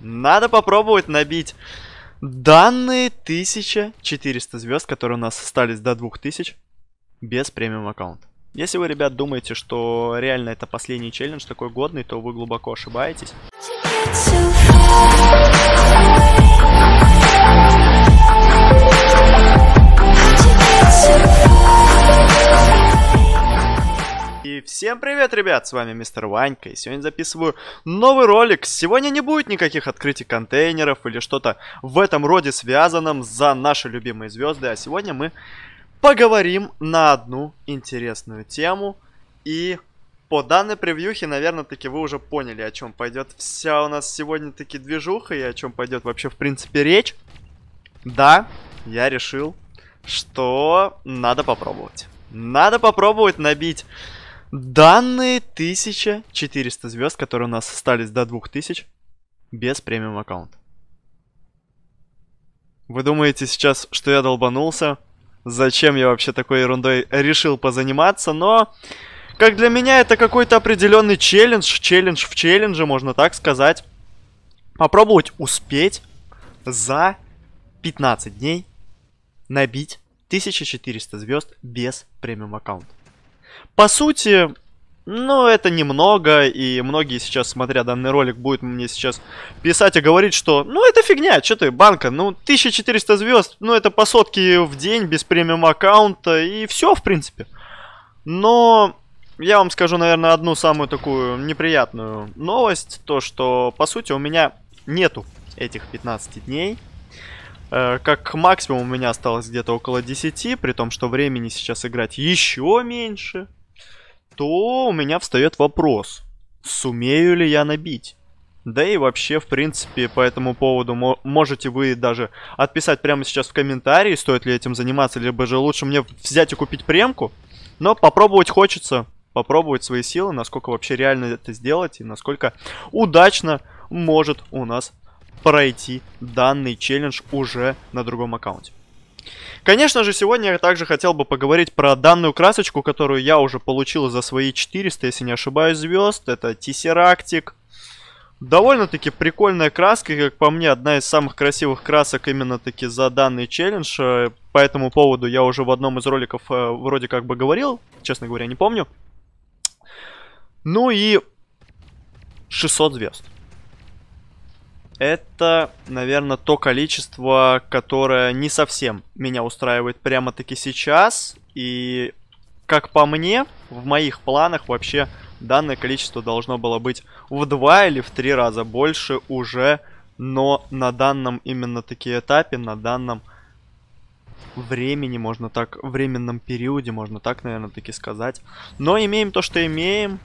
Надо попробовать набить данные 1400 звезд, которые у нас остались до 2000, без премиум аккаунта. Если вы, ребят, думаете, что реально это последний челлендж такой годный, то вы глубоко ошибаетесь. Всем привет, ребят, с вами Мистер Ванька, и сегодня записываю новый ролик. Сегодня не будет никаких открытий контейнеров или что-то в этом роде связанном за наши любимые звезды, а сегодня мы поговорим на одну интересную тему. И по данной превьюхе, наверное, таки вы уже поняли, о чем пойдет вся у нас сегодня таки движуха и о чем пойдет вообще в принципе речь. Да, я решил, что надо попробовать. Надо попробовать набить данные 1400 звезд, которые у нас остались до 2000, без премиум аккаунта. Вы думаете сейчас, что я долбанулся? Зачем я вообще такой ерундой решил позаниматься? Но, как для меня, это какой-то определенный челлендж. Челлендж в челлендже, можно так сказать. Попробовать успеть за 15 дней набить 1400 звезд без премиум аккаунта. По сути, ну, это немного, и многие сейчас, смотря данный ролик, будут мне сейчас писать и говорить, что ну это фигня, что ты, банка, ну 1400 звезд, ну это по сотке в день без премиум аккаунта и все, в принципе. Но я вам скажу, наверное, одну самую такую неприятную новость, то что, по сути, у меня нету этих 15 дней, Э, как максимум у меня осталось где-то около 10, при том, что времени сейчас играть еще меньше, то у меня встает вопрос, сумею ли я набить? Да и вообще, в принципе, по этому поводу можете вы даже отписать прямо сейчас в комментарии, стоит ли этим заниматься, либо же лучше мне взять и купить премку. Но попробовать хочется, попробовать свои силы, насколько вообще реально это сделать и насколько удачно может у нас пройти данный челлендж уже на другом аккаунте. Конечно же, сегодня я также хотел бы поговорить про данную красочку, которую я уже получил за свои 400, если не ошибаюсь, звезд. Это Тессерактик. Довольно-таки прикольная краска, как по мне, одна из самых красивых красок именно-таки за данный челлендж. Э, по этому поводу я уже в одном из роликов э, вроде как бы говорил, честно говоря, не помню. Ну и 600 звезд это, наверное, то количество, которое не совсем меня устраивает прямо-таки сейчас. И, как по мне, в моих планах вообще данное количество должно было быть в два или в три раза больше уже, но на данном именно таки этапе, на данном времени, можно так, временном периоде, можно так, наверное, таки сказать. Но имеем то, что имеем.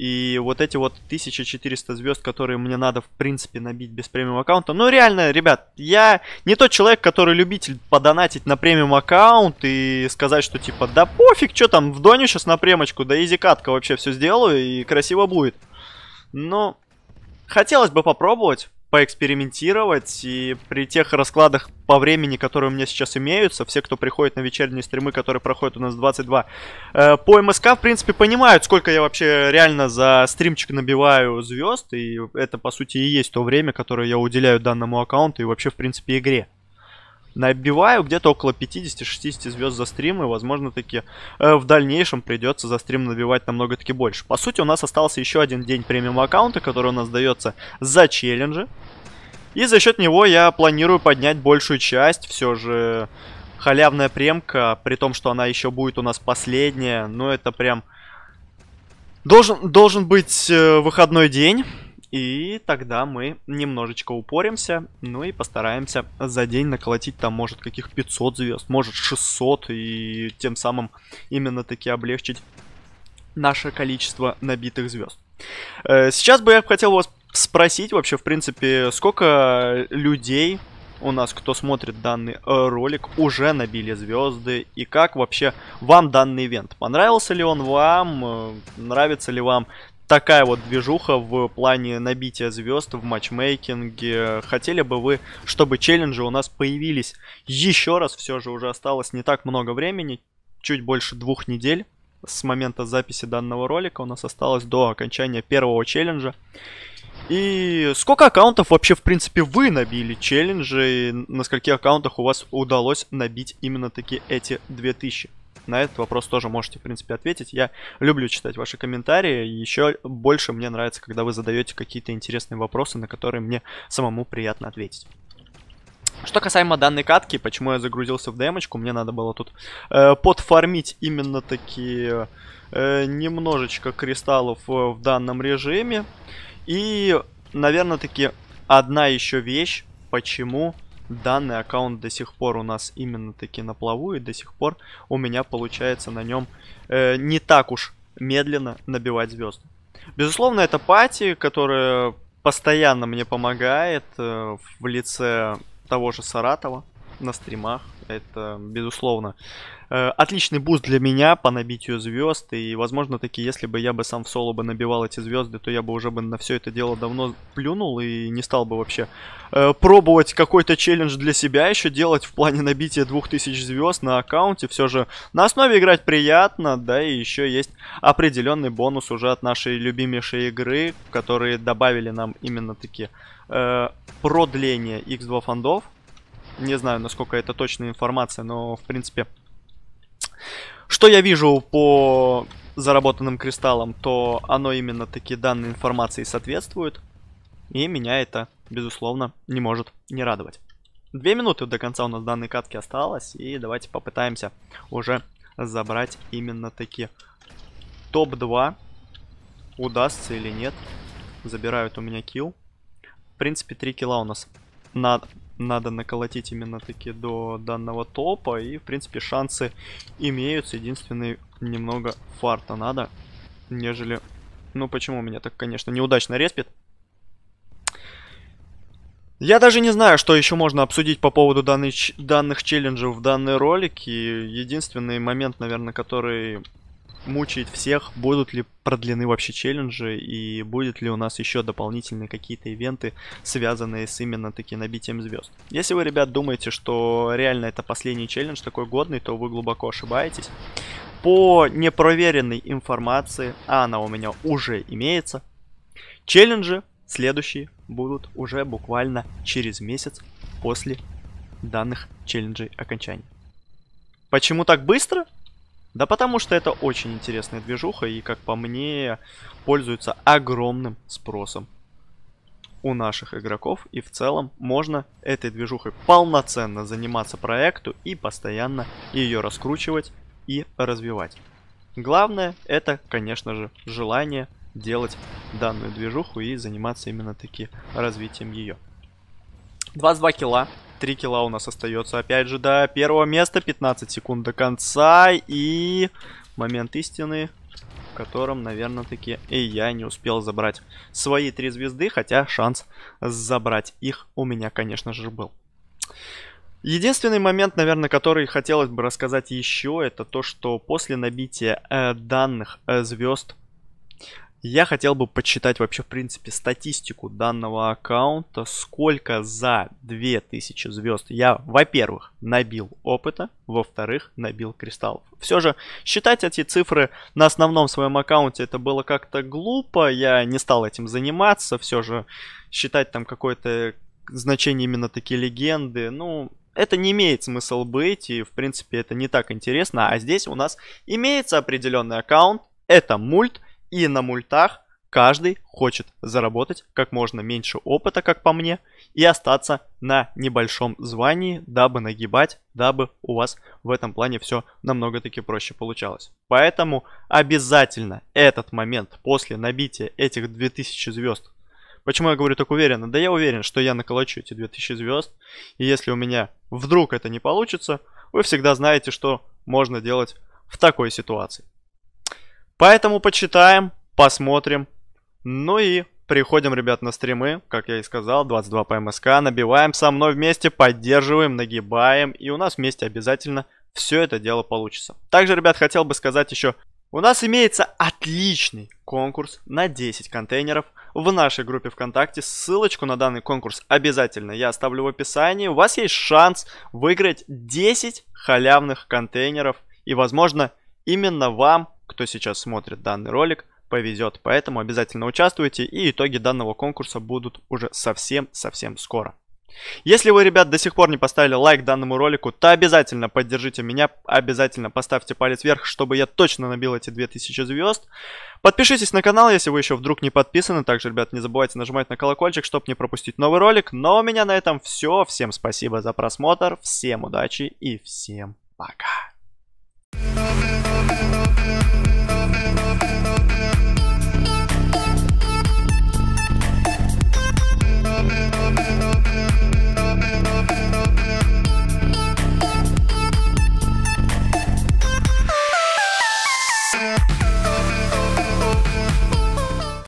И вот эти вот 1400 звезд, которые мне надо, в принципе, набить без премиум аккаунта. Ну, реально, ребят, я не тот человек, который любитель подонатить на премиум аккаунт и сказать, что типа, да пофиг, что там, в доне сейчас на премочку, да изи катка вообще все сделаю и красиво будет. Но хотелось бы попробовать поэкспериментировать, и при тех раскладах по времени, которые у меня сейчас имеются, все, кто приходит на вечерние стримы, которые проходят у нас 22, э, по МСК, в принципе, понимают, сколько я вообще реально за стримчик набиваю звезд, и это, по сути, и есть то время, которое я уделяю данному аккаунту и вообще, в принципе, игре набиваю где-то около 50-60 звезд за стрим, и, возможно, таки э, в дальнейшем придется за стрим набивать намного таки больше. По сути, у нас остался еще один день премиум аккаунта, который у нас дается за челленджи. И за счет него я планирую поднять большую часть, все же халявная премка, при том, что она еще будет у нас последняя, но ну, это прям... Должен, должен быть э, выходной день, и тогда мы немножечко упоримся, ну и постараемся за день наколотить там, может, каких 500 звезд, может, 600, и тем самым именно таки облегчить наше количество набитых звезд. Э, сейчас бы я хотел вас спросить вообще, в принципе, сколько людей у нас, кто смотрит данный э, ролик, уже набили звезды. И как вообще вам данный ивент? Понравился ли он вам? Э, нравится ли вам такая вот движуха в плане набития звезд в матчмейкинге. Хотели бы вы, чтобы челленджи у нас появились еще раз, все же уже осталось не так много времени, чуть больше двух недель с момента записи данного ролика у нас осталось до окончания первого челленджа. И сколько аккаунтов вообще, в принципе, вы набили челленджи? И на скольких аккаунтах у вас удалось набить именно таки эти 2000? на этот вопрос тоже можете, в принципе, ответить. Я люблю читать ваши комментарии. Еще больше мне нравится, когда вы задаете какие-то интересные вопросы, на которые мне самому приятно ответить. Что касаемо данной катки, почему я загрузился в демочку, мне надо было тут э, подфармить именно такие э, немножечко кристаллов э, в данном режиме. И, наверное, таки одна еще вещь, почему данный аккаунт до сих пор у нас именно таки на плаву, и до сих пор у меня получается на нем э, не так уж медленно набивать звезды. Безусловно, это пати, которая постоянно мне помогает э, в лице того же Саратова на стримах. Это, безусловно, э, отличный буст для меня по набитию звезд. И, возможно, таки, если бы я бы сам в соло бы набивал эти звезды, то я бы уже бы на все это дело давно плюнул и не стал бы вообще э, пробовать какой-то челлендж для себя еще делать в плане набития 2000 звезд на аккаунте. Все же на основе играть приятно, да, и еще есть определенный бонус уже от нашей любимейшей игры, которые добавили нам именно такие э, продление X2 фондов. Не знаю, насколько это точная информация, но, в принципе... Что я вижу по заработанным кристаллам, то оно именно такие данные информации соответствует. И меня это, безусловно, не может не радовать. Две минуты до конца у нас данной катки осталось. И давайте попытаемся уже забрать именно такие топ-2. Удастся или нет. Забирают у меня килл. В принципе, три килла у нас на надо наколотить именно таки до данного топа. И, в принципе, шансы имеются. единственное немного фарта надо, нежели... Ну, почему меня так, конечно, неудачно респит? Я даже не знаю, что еще можно обсудить по поводу данных, данных челленджев в данный ролик. И единственный момент, наверное, который мучает всех, будут ли продлены вообще челленджи и будет ли у нас еще дополнительные какие-то ивенты, связанные с именно таким набитием звезд. Если вы, ребят, думаете, что реально это последний челлендж такой годный, то вы глубоко ошибаетесь. По непроверенной информации, а она у меня уже имеется, челленджи следующие будут уже буквально через месяц после данных челленджей окончания. Почему так быстро? Да потому что это очень интересная движуха и, как по мне, пользуется огромным спросом у наших игроков. И в целом можно этой движухой полноценно заниматься проекту и постоянно ее раскручивать и развивать. Главное это, конечно же, желание делать данную движуху и заниматься именно таки развитием ее. 22 килла 3 килла у нас остается. Опять же, до первого места. 15 секунд до конца. И момент истины, в котором, наверное, таки и я не успел забрать свои три звезды. Хотя шанс забрать их у меня, конечно же, был. Единственный момент, наверное, который хотелось бы рассказать еще, это то, что после набития э, данных э, звезд я хотел бы почитать вообще, в принципе, статистику данного аккаунта, сколько за 2000 звезд я, во-первых, набил опыта, во-вторых, набил кристаллов. Все же, считать эти цифры на основном своем аккаунте это было как-то глупо, я не стал этим заниматься, все же считать там какое-то значение именно такие легенды, ну, это не имеет смысла быть, и, в принципе, это не так интересно, а здесь у нас имеется определенный аккаунт, это мульт, и на мультах каждый хочет заработать как можно меньше опыта, как по мне, и остаться на небольшом звании, дабы нагибать, дабы у вас в этом плане все намного-таки проще получалось. Поэтому обязательно этот момент после набития этих 2000 звезд Почему я говорю так уверенно? Да я уверен, что я наколочу эти 2000 звезд, и если у меня вдруг это не получится, вы всегда знаете, что можно делать в такой ситуации. Поэтому почитаем, посмотрим. Ну и приходим, ребят, на стримы, как я и сказал, 22 по МСК, набиваем со мной вместе, поддерживаем, нагибаем, и у нас вместе обязательно все это дело получится. Также, ребят, хотел бы сказать еще, у нас имеется отличный конкурс на 10 контейнеров в нашей группе ВКонтакте. Ссылочку на данный конкурс обязательно я оставлю в описании. У вас есть шанс выиграть 10 халявных контейнеров, и, возможно, именно вам кто сейчас смотрит данный ролик, повезет. Поэтому обязательно участвуйте, и итоги данного конкурса будут уже совсем-совсем скоро. Если вы, ребят, до сих пор не поставили лайк данному ролику, то обязательно поддержите меня, обязательно поставьте палец вверх, чтобы я точно набил эти 2000 звезд. Подпишитесь на канал, если вы еще вдруг не подписаны. Также, ребят, не забывайте нажимать на колокольчик, чтобы не пропустить новый ролик. Но у меня на этом все. Всем спасибо за просмотр, всем удачи и всем пока.